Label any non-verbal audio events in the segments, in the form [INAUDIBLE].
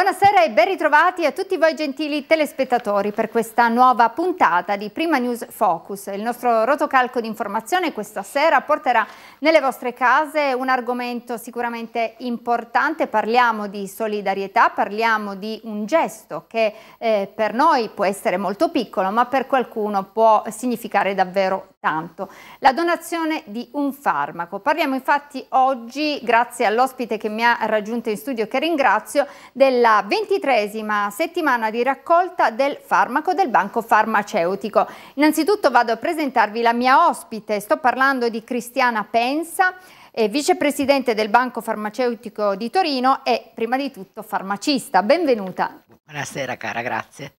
Buonasera e ben ritrovati a tutti voi gentili telespettatori per questa nuova puntata di Prima News Focus. Il nostro rotocalco di informazione questa sera porterà nelle vostre case un argomento sicuramente importante. Parliamo di solidarietà, parliamo di un gesto che eh, per noi può essere molto piccolo ma per qualcuno può significare davvero tanto. La donazione di un farmaco. Parliamo infatti oggi, grazie all'ospite che mi ha raggiunto in studio che ringrazio, della la ventitresima settimana di raccolta del farmaco del Banco Farmaceutico. Innanzitutto vado a presentarvi la mia ospite, sto parlando di Cristiana Pensa, eh, vicepresidente del Banco Farmaceutico di Torino e prima di tutto farmacista. Benvenuta. Buonasera cara, grazie.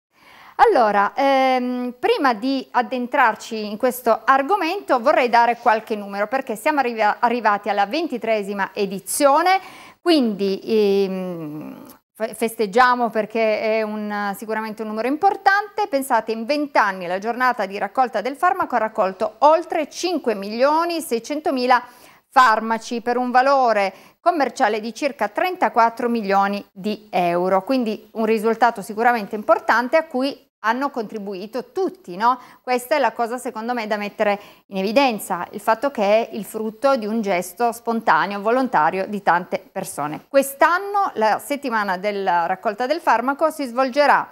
Allora, ehm, prima di addentrarci in questo argomento vorrei dare qualche numero perché siamo arriva arrivati alla ventitresima edizione, quindi ehm, festeggiamo perché è un, sicuramente un numero importante, pensate in 20 anni la giornata di raccolta del farmaco ha raccolto oltre 5 milioni 600 mila farmaci per un valore commerciale di circa 34 milioni di euro, quindi un risultato sicuramente importante a cui hanno contribuito tutti, no? Questa è la cosa secondo me da mettere in evidenza, il fatto che è il frutto di un gesto spontaneo, volontario di tante persone. Quest'anno la settimana della raccolta del farmaco si svolgerà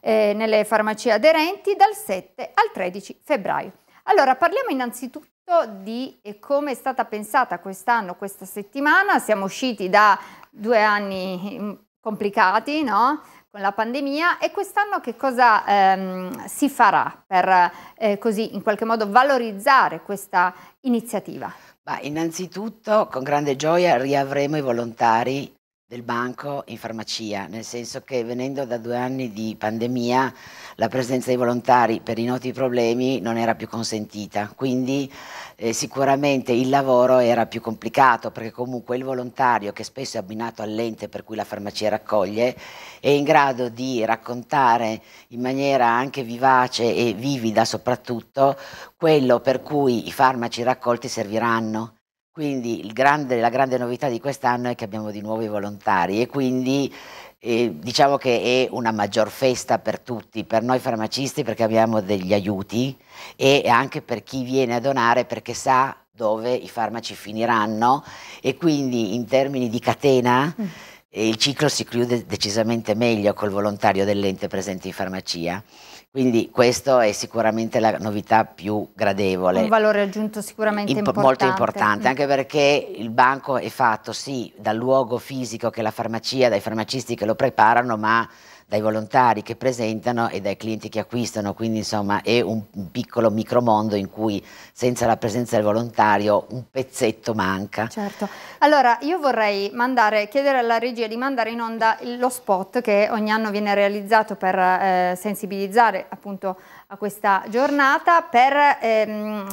eh, nelle farmacie aderenti dal 7 al 13 febbraio. Allora parliamo innanzitutto di eh, come è stata pensata quest'anno, questa settimana, siamo usciti da due anni mm, complicati, no? con la pandemia e quest'anno che cosa ehm, si farà per eh, così in qualche modo valorizzare questa iniziativa? Ma innanzitutto con grande gioia riavremo i volontari del banco in farmacia, nel senso che venendo da due anni di pandemia la presenza dei volontari per i noti problemi non era più consentita, quindi eh, sicuramente il lavoro era più complicato perché comunque il volontario che spesso è abbinato all'ente per cui la farmacia raccoglie è in grado di raccontare in maniera anche vivace e vivida soprattutto quello per cui i farmaci raccolti serviranno quindi grande, la grande novità di quest'anno è che abbiamo di nuovo i volontari e quindi eh, diciamo che è una maggior festa per tutti, per noi farmacisti perché abbiamo degli aiuti e anche per chi viene a donare perché sa dove i farmaci finiranno e quindi in termini di catena... Mm e il ciclo si chiude decisamente meglio col volontario dell'ente presente in farmacia. Quindi questa è sicuramente la novità più gradevole. Un valore aggiunto sicuramente imp importante. Molto importante, anche perché il banco è fatto sì dal luogo fisico che è la farmacia, dai farmacisti che lo preparano, ma dai volontari che presentano e dai clienti che acquistano, quindi insomma è un, un piccolo micromondo in cui senza la presenza del volontario un pezzetto manca. Certo, allora io vorrei mandare, chiedere alla regia di mandare in onda lo spot che ogni anno viene realizzato per eh, sensibilizzare appunto a questa giornata, per ehm,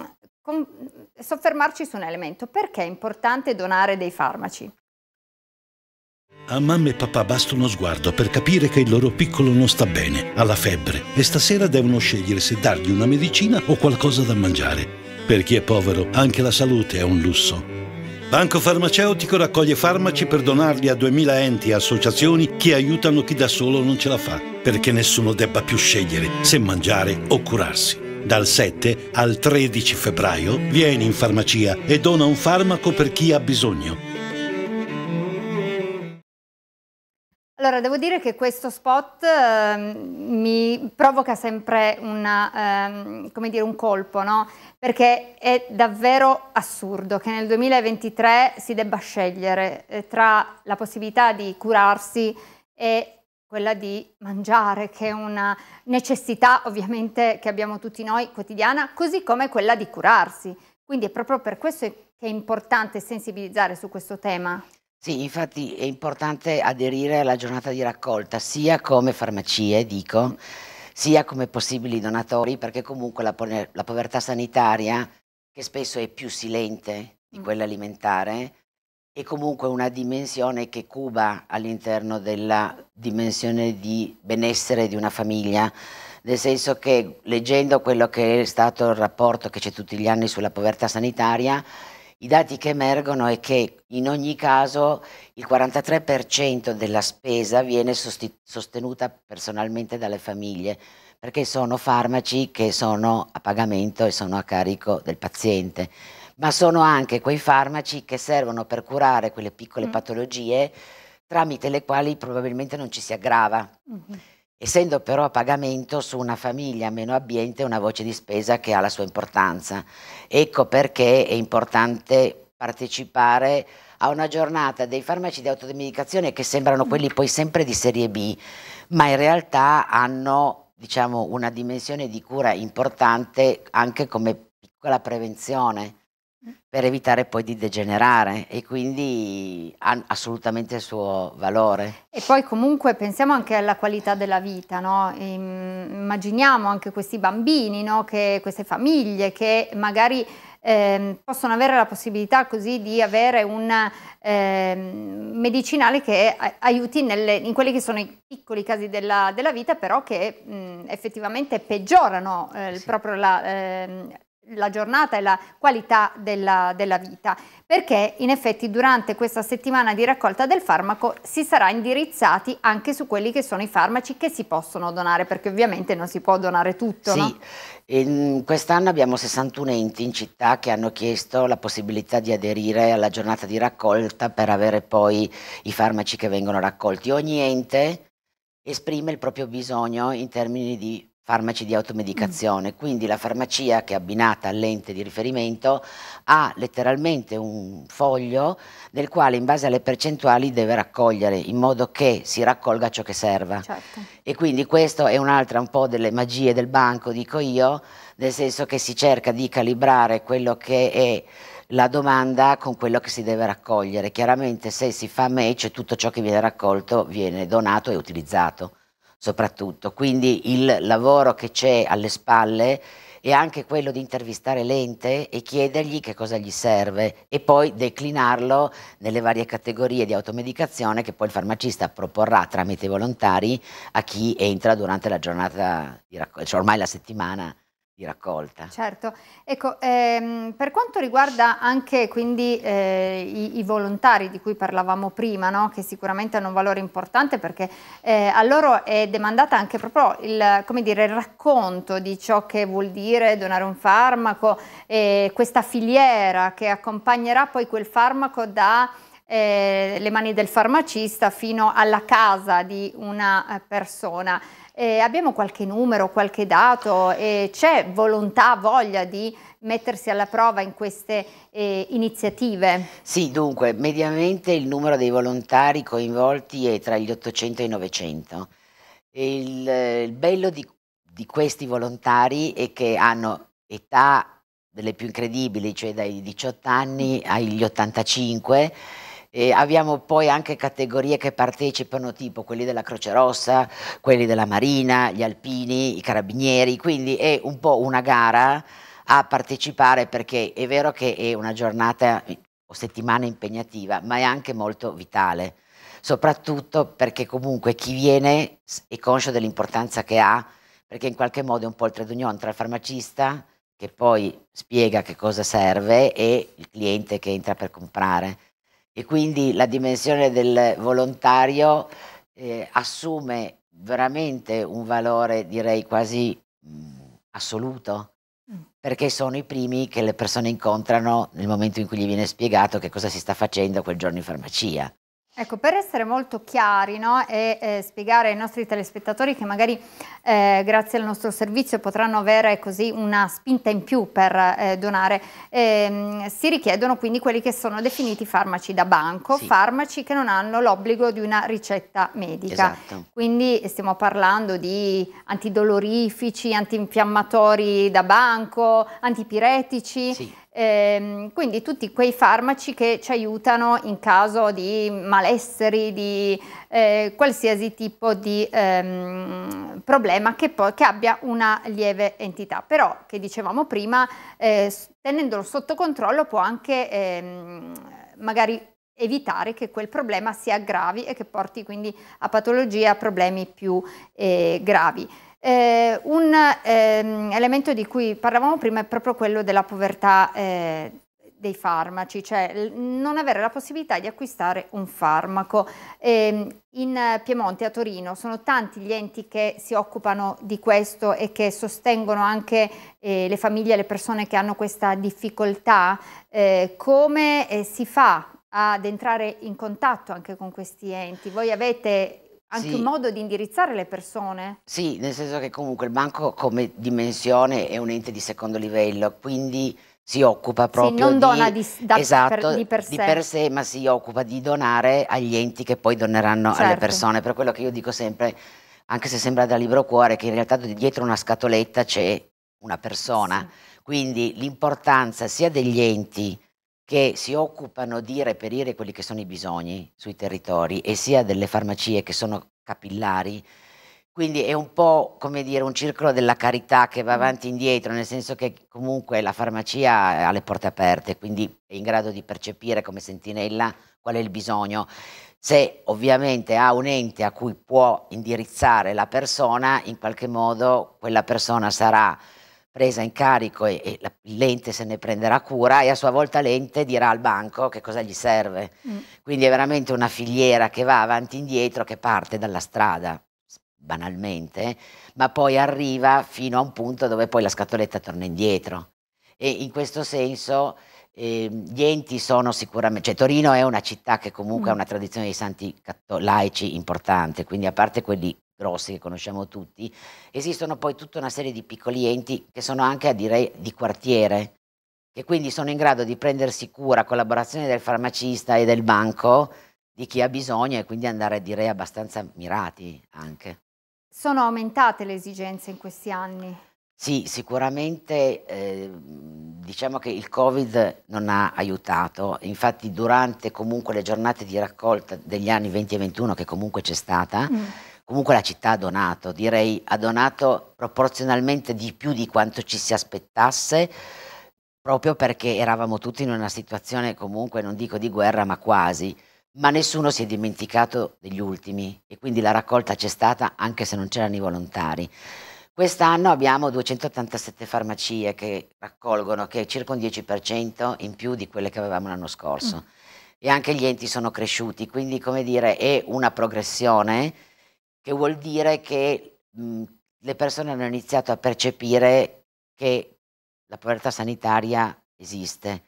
soffermarci su un elemento, perché è importante donare dei farmaci? A mamma e papà basta uno sguardo per capire che il loro piccolo non sta bene, ha la febbre e stasera devono scegliere se dargli una medicina o qualcosa da mangiare. Per chi è povero, anche la salute è un lusso. Banco Farmaceutico raccoglie farmaci per donarli a 2000 enti e associazioni che aiutano chi da solo non ce la fa, perché nessuno debba più scegliere se mangiare o curarsi. Dal 7 al 13 febbraio vieni in farmacia e dona un farmaco per chi ha bisogno Allora, devo dire che questo spot eh, mi provoca sempre una, eh, dire, un colpo, no? perché è davvero assurdo che nel 2023 si debba scegliere eh, tra la possibilità di curarsi e quella di mangiare, che è una necessità ovviamente che abbiamo tutti noi quotidiana, così come quella di curarsi. Quindi è proprio per questo che è importante sensibilizzare su questo tema. Sì, infatti è importante aderire alla giornata di raccolta, sia come farmacie, dico, sia come possibili donatori, perché comunque la, po la povertà sanitaria, che spesso è più silente di mm. quella alimentare, è comunque una dimensione che cuba all'interno della dimensione di benessere di una famiglia, nel senso che leggendo quello che è stato il rapporto che c'è tutti gli anni sulla povertà sanitaria, i dati che emergono è che in ogni caso il 43% della spesa viene sostenuta personalmente dalle famiglie, perché sono farmaci che sono a pagamento e sono a carico del paziente, ma sono anche quei farmaci che servono per curare quelle piccole mm. patologie tramite le quali probabilmente non ci si aggrava. Mm -hmm essendo però a pagamento su una famiglia meno abbiente una voce di spesa che ha la sua importanza. Ecco perché è importante partecipare a una giornata dei farmaci di automedicazione che sembrano quelli poi sempre di serie B, ma in realtà hanno diciamo, una dimensione di cura importante anche come piccola prevenzione. Mm. per evitare poi di degenerare e quindi ha assolutamente il suo valore. E poi comunque pensiamo anche alla qualità della vita, no? immaginiamo anche questi bambini, no? che, queste famiglie che magari eh, possono avere la possibilità così di avere un eh, medicinale che aiuti nelle, in quelli che sono i piccoli casi della, della vita, però che mh, mm, effettivamente peggiorano eh, sì. proprio la, ehm, la giornata e la qualità della, della, vita, perché in effetti durante questa settimana di raccolta del farmaco si sarà indirizzati anche su quelli che sono i farmaci che si possono donare, perché ovviamente non si può donare tutto. Sì, no? quest'anno abbiamo 61 enti in città che hanno chiesto la possibilità di aderire alla giornata di raccolta per avere poi i farmaci che vengono raccolti. Ogni ente esprime il proprio bisogno in termini di farmaci di automedicazione, mm. quindi la farmacia che è abbinata all'ente di riferimento ha letteralmente un foglio nel quale in base alle percentuali deve raccogliere in modo che si raccolga ciò che serva. Certo. E quindi questo è un'altra un po' delle magie del banco, dico io, nel senso che si cerca di calibrare quello che è la domanda con quello che si deve raccogliere. Chiaramente se si fa match tutto ciò che viene raccolto viene donato e utilizzato soprattutto. Quindi il lavoro che c'è alle spalle è anche quello di intervistare l'ente e chiedergli che cosa gli serve e poi declinarlo nelle varie categorie di automedicazione che poi il farmacista proporrà tramite volontari a chi entra durante la giornata, di cioè ormai la settimana di raccolta. Certo, ecco, ehm, per quanto riguarda anche quindi eh, i, i, volontari di cui parlavamo prima, no? che sicuramente hanno un valore importante perché eh, a loro è demandata anche proprio il, dire, il, racconto di ciò che vuol dire donare un farmaco, e eh, questa filiera che accompagnerà poi quel farmaco da eh, le mani del farmacista fino alla casa di una eh, persona. Eh, abbiamo qualche numero, qualche dato, eh, c'è volontà, voglia di mettersi alla prova in queste eh, iniziative? Sì, dunque, mediamente il numero dei volontari coinvolti è tra gli 800 e i 900. Il, eh, il bello di, di, questi volontari è che hanno età delle più incredibili, cioè dai 18 anni agli 85 e abbiamo poi anche categorie che partecipano, tipo quelli della Croce Rossa, quelli della Marina, gli Alpini, i Carabinieri, quindi è un po' una gara a partecipare perché è vero che è una giornata o settimana impegnativa, ma è anche molto vitale, soprattutto perché comunque chi viene è conscio dell'importanza che ha, perché in qualche modo è un po' il trade union tra il farmacista, che poi spiega che cosa serve, e il cliente che entra per comprare e quindi la dimensione del volontario eh, assume veramente un valore direi quasi mh, mm, assoluto mm. perché sono i primi che le persone incontrano nel momento in cui gli viene spiegato che cosa si sta facendo quel giorno in farmacia. Ecco, per essere molto chiari no, e eh, spiegare ai nostri telespettatori che magari eh, grazie al nostro servizio potranno avere così una spinta in più per eh, donare, ehm, si richiedono quindi quelli che sono definiti farmaci da banco, sì. farmaci che non hanno l'obbligo di una ricetta medica. Esatto. Quindi stiamo parlando di antidolorifici, antinfiammatori da banco, antipiretici. Sì. Ehm, quindi tutti quei farmaci che ci aiutano in caso di malesseri, di eh, qualsiasi tipo di ehm, problema che, che, abbia una lieve entità. Però, che dicevamo prima, eh, tenendolo sotto controllo può anche ehm, magari evitare che quel problema si aggravi e che porti quindi a patologie, a problemi più eh, gravi. Eh, un ehm, elemento di cui parlavamo prima è proprio quello della povertà eh, dei farmaci, cioè non avere la possibilità di acquistare un farmaco. Eh, in Piemonte, a Torino, sono tanti gli enti che si occupano di questo e che sostengono anche eh, le famiglie e le persone che hanno questa difficoltà. Eh, come eh, si fa ad entrare in contatto anche con questi enti? Voi avete anche sì. un modo di indirizzare le persone. Sì, nel senso che comunque il banco come dimensione è un ente di secondo livello, quindi si occupa proprio sì, non dona di, di, da, esatto, per, di, per di, per, sé. ma si occupa di donare agli enti che poi doneranno certo. alle persone. Per quello che io dico sempre, anche se sembra da libro cuore, che in realtà dietro una scatoletta c'è una persona. Sì. Quindi l'importanza sia degli enti che si occupano di reperire quelli che sono i bisogni sui territori e sia delle farmacie che sono capillari. Quindi è un po' come dire un circolo della carità che va mm. avanti e indietro, nel senso che comunque la farmacia ha le porte aperte, quindi è in grado di percepire come sentinella qual è il bisogno. Se ovviamente ha un ente a cui può indirizzare la persona, in qualche modo quella persona sarà presa in carico e, e la, l'ente se ne prenderà cura e a sua volta l'ente dirà al banco che cosa gli serve. Mm. Quindi è veramente una filiera che va avanti e indietro, che parte dalla strada banalmente, ma poi arriva fino a un punto dove poi la scatoletta torna indietro. E in questo senso eh, gli enti sono sicuramente, cioè Torino è una città che comunque mm. ha una tradizione di santi laici importante, quindi a parte quelli grossi che conosciamo tutti, esistono poi tutta una serie di piccoli enti che sono anche a direi di quartiere, che quindi sono in grado di prendersi cura, collaborazione del farmacista e del banco di chi ha bisogno e quindi andare direi abbastanza mirati anche. Sono aumentate le esigenze in questi anni? Sì, sicuramente eh, diciamo che il Covid non ha aiutato, infatti durante comunque le giornate di raccolta degli anni 20 e 21 che comunque c'è stata, mm comunque la città ha donato, direi ha donato proporzionalmente di più di quanto ci si aspettasse, proprio perché eravamo tutti in una situazione comunque, non dico di guerra, ma quasi, ma nessuno si è dimenticato degli ultimi e quindi la raccolta c'è stata anche se non c'erano i volontari. Quest'anno abbiamo 287 farmacie che raccolgono, che è circa un 10% in più di quelle che avevamo l'anno scorso. Mm. E anche gli enti sono cresciuti, quindi come dire è una progressione che vuol dire che mh, le persone hanno iniziato a percepire che la povertà sanitaria esiste.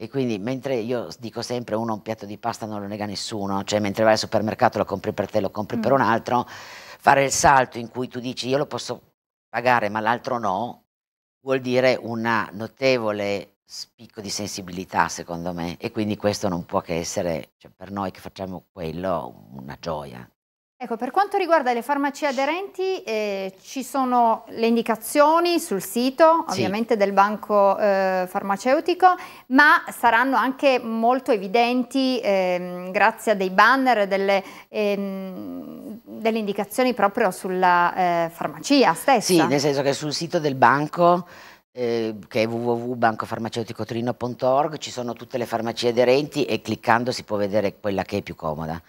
E quindi mentre io dico sempre uno un piatto di pasta non lo nega nessuno, cioè mentre vai al supermercato lo compri per te, lo compri mm. per un altro, fare il salto in cui tu dici io lo posso pagare ma l'altro no, vuol dire un notevole spicco di sensibilità secondo me e quindi questo non può che essere cioè, per noi che facciamo quello una gioia. Ecco, per quanto riguarda le farmacie aderenti, eh, ci sono le indicazioni sul sito, ovviamente sì. del banco eh, farmaceutico, ma saranno anche molto evidenti eh, grazie a dei banner, delle, ehm, delle indicazioni proprio sulla eh, farmacia stessa. Sì, nel senso che sul sito del banco eh, che è www.bancofarmaceuticotorino.org, ci sono tutte le farmacie aderenti e cliccando si può vedere quella che è più comoda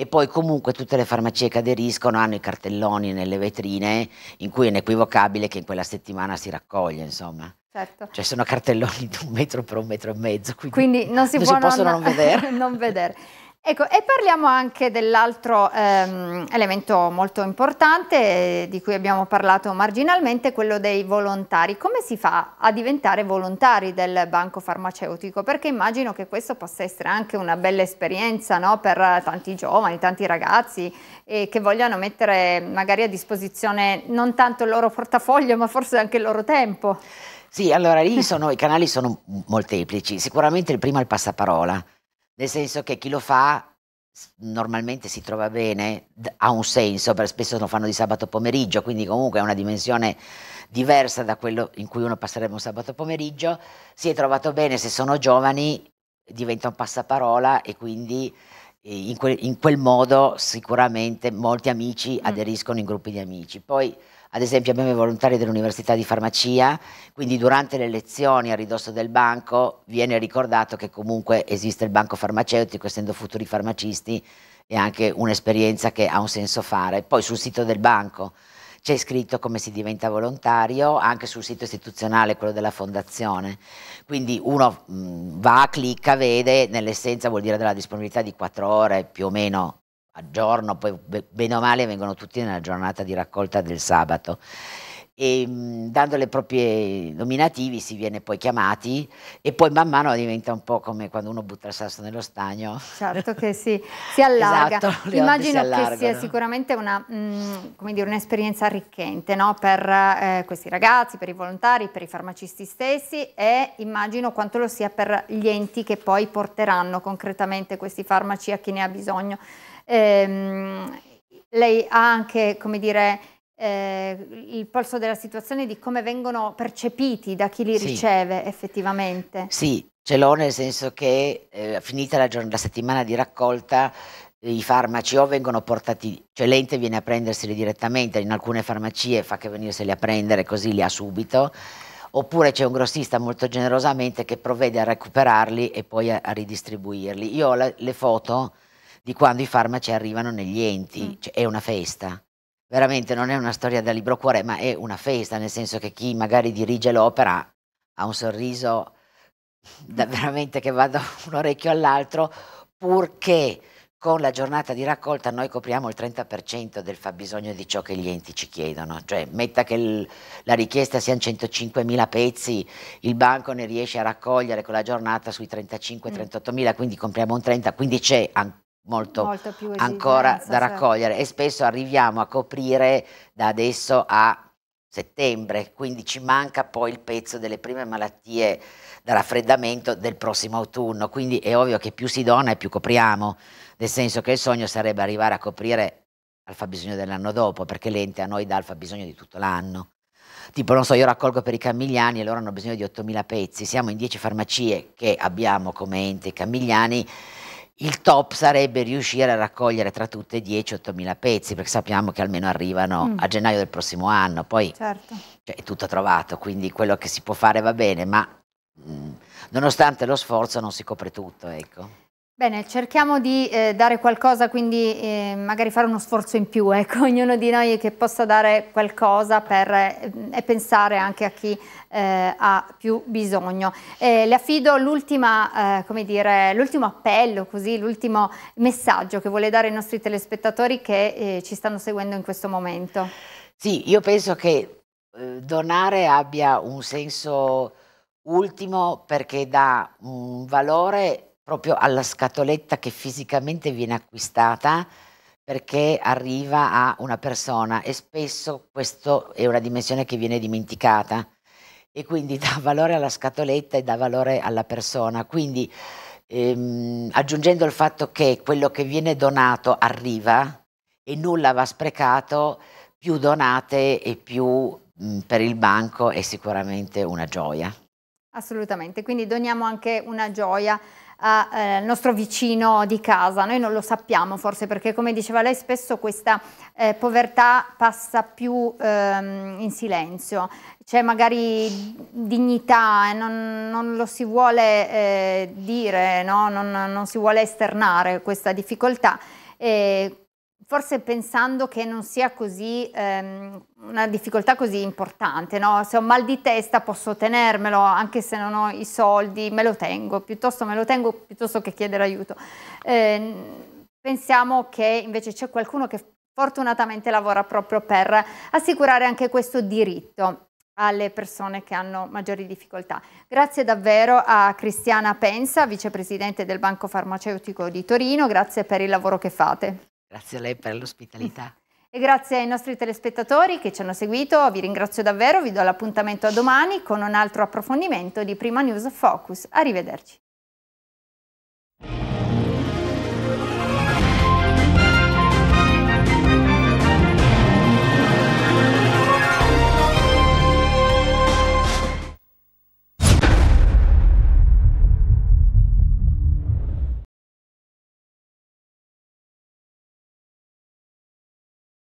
e poi comunque tutte le farmacie che aderiscono hanno i cartelloni nelle vetrine in cui è inequivocabile che in quella settimana si raccoglie, insomma. Certo. Cioè sono cartelloni di un metro per un metro e mezzo, quindi, quindi non si, non può si non, possono non vedere. [LAUGHS] non vedere. Ecco, e parliamo anche dell'altro ehm, elemento molto importante eh, di cui abbiamo parlato marginalmente, quello dei volontari. Come si fa a diventare volontari del banco farmaceutico? Perché immagino che questo possa essere anche una bella esperienza no? per tanti giovani, tanti ragazzi eh, che vogliano mettere magari a disposizione non tanto il loro portafoglio, ma forse anche il loro tempo. Sì, allora lì sono, i canali sono molteplici. Sicuramente il primo è il passaparola nel senso che chi lo fa normalmente si trova bene, ha un senso, perché spesso lo fanno di sabato pomeriggio, quindi comunque è una dimensione diversa da quello in cui uno passerebbe un sabato pomeriggio, si è trovato bene se sono giovani, diventa un passaparola e quindi eh, in, quel, in quel modo sicuramente molti amici mm. aderiscono in gruppi di amici. Poi ad esempio abbiamo i volontari dell'Università di Farmacia, quindi durante le lezioni a ridosso del banco viene ricordato che comunque esiste il banco farmaceutico, essendo futuri farmacisti è anche un'esperienza che ha un senso fare. Poi sul sito del banco c'è scritto come si diventa volontario, anche sul sito istituzionale, quello della fondazione. Quindi uno mm, va, clicca, vede, nell'essenza vuol dire della disponibilità di quattro ore più o meno giorno, poi bene o male vengono tutti nella giornata di raccolta del sabato. E, ehm, dando le proprie nominativi si viene poi chiamati e poi man mano diventa un po' come quando uno butta il sasso nello stagno. Certo che sì, [LAUGHS] si allarga. Esatto, Immagino si che sia sicuramente mm, un'esperienza arricchente no? per eh, questi ragazzi, per i volontari, per i farmacisti stessi e immagino quanto lo sia per gli enti che poi porteranno concretamente questi farmaci a chi ne ha bisogno. Ehm, lei ha anche, come dire, eh, il polso della situazione di come vengono percepiti da chi li sì. riceve effettivamente. Sì, ce l'ho nel senso che eh, finita la, la settimana di raccolta i farmaci o vengono portati, cioè l'ente viene a prenderseli direttamente, in alcune farmacie fa che venirseli a prendere così li ha subito, oppure c'è un grossista molto generosamente che provvede a recuperarli e poi a, a ridistribuirli. Io ho la, le foto di quando i farmaci arrivano negli enti, mm. cioè, è una festa. Veramente non è una storia da libro cuore, ma è una festa, nel senso che chi magari dirige l'opera ha un sorriso da, mm. veramente che va da [LAUGHS] un orecchio all'altro, purché con la giornata di raccolta noi copriamo il 30% del fabbisogno di ciò che gli enti ci chiedono, cioè metta che il, la richiesta siano 105.000 pezzi, il banco ne riesce a raccogliere con la giornata sui 35-38.000, mm. quindi compriamo un 30, quindi c'è ancora molto, molto ancora da certo. raccogliere certo. e spesso arriviamo a coprire da adesso a settembre, quindi ci manca poi il pezzo delle prime malattie da raffreddamento del prossimo autunno, quindi è ovvio che più si dona e più copriamo, nel senso che il sogno sarebbe arrivare a coprire al fabbisogno dell'anno dopo, perché l'ente a noi dà il fabbisogno di tutto l'anno. Tipo, non so, io raccolgo per i camigliani e loro hanno bisogno di 8.000 pezzi, siamo in 10 farmacie che abbiamo come ente i camigliani, il top sarebbe riuscire a raccogliere tra tutte 10-8 mila pezzi, perché sappiamo che almeno arrivano mm. a gennaio del prossimo anno, poi certo. cioè, è tutto trovato, quindi quello che si può fare va bene, ma mh, mm, nonostante lo sforzo non si copre tutto. Ecco. Bene, cerchiamo di eh, dare qualcosa, quindi eh, magari fare uno sforzo in più, ecco, [LAUGHS] ognuno di noi che possa dare qualcosa per, eh, e pensare anche a chi eh, ha più bisogno. le affido eh, l'ultimo appello, così, l'ultimo messaggio che vuole dare ai nostri telespettatori che eh, ci stanno seguendo in questo momento. Sì, io penso che donare abbia un senso ultimo perché dà un valore proprio alla scatoletta che fisicamente viene acquistata perché arriva a una persona e spesso questa è una dimensione che viene dimenticata e quindi [LAUGHS] dà valore alla scatoletta e dà valore alla persona. Quindi ehm, aggiungendo il fatto che quello che viene donato arriva e nulla va sprecato, più donate e più mh, mm, per il banco è sicuramente una gioia. Assolutamente, quindi doniamo anche una gioia eh, al eh, nostro vicino di casa. Noi non lo sappiamo forse perché come diceva lei spesso questa eh, povertà passa più ehm, in silenzio, c'è magari dignità, eh, non, non lo si vuole eh, dire, no? non, non, si vuole esternare questa difficoltà. E forse pensando che non sia così ehm, una difficoltà così importante, no? se ho mal di testa posso tenermelo anche se non ho i soldi, me lo tengo, piuttosto me lo tengo piuttosto che chiedere aiuto. Eh, pensiamo che invece c'è qualcuno che fortunatamente lavora proprio per assicurare anche questo diritto alle persone che hanno maggiori difficoltà. Grazie davvero a Cristiana Pensa, vicepresidente del Banco Farmaceutico di Torino, grazie per il lavoro che fate. Grazie a lei per l'ospitalità. [LAUGHS] E grazie ai nostri telespettatori che ci hanno seguito, vi ringrazio davvero, vi do l'appuntamento a domani con un altro approfondimento di Prima News Focus. Arrivederci.